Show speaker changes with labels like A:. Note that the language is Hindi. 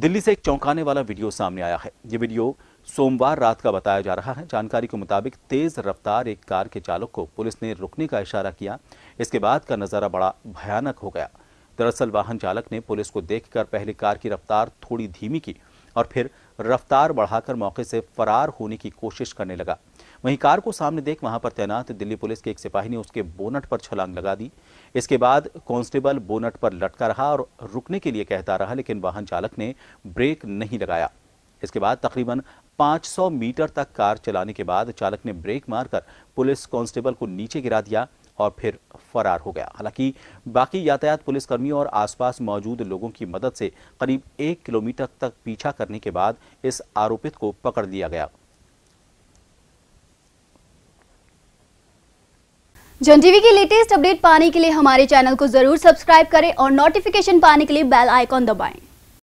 A: दिल्ली से एक चौंकाने वाला वीडियो सामने आया है ये वीडियो सोमवार रात का बताया जा रहा है जानकारी के मुताबिक तेज रफ्तार एक कार के चालक को पुलिस ने रुकने का इशारा किया इसके बाद का नज़ारा बड़ा भयानक हो गया दरअसल वाहन चालक ने पुलिस को देखकर पहले कार की रफ्तार थोड़ी धीमी की और फिर रफ्तार बढ़ाकर मौके से फरार होने की कोशिश करने लगा वहीं कार को सामने देख वहां पर तैनात दिल्ली पुलिस के एक सिपाही ने उसके बोनट पर छलांग लगा दी इसके बाद कांस्टेबल बोनट पर लटका रहा और रुकने के लिए कहता रहा लेकिन वाहन चालक ने ब्रेक नहीं लगाया इसके बाद तकरीबन 500 मीटर तक कार चलाने के बाद चालक ने ब्रेक मारकर पुलिस कांस्टेबल को नीचे गिरा दिया और फिर फरार हो गया हालांकि बाकी यातायात पुलिसकर्मियों और आसपास मौजूद लोगों की मदद से करीब एक किलोमीटर तक पीछा करने के बाद इस आरोपित को पकड़ लिया गया
B: जन टीवी की लेटेस्ट अपडेट पाने के लिए हमारे चैनल को जरूर सब्सक्राइब करें और नोटिफिकेशन पाने के लिए बेल आइकॉन दबाएं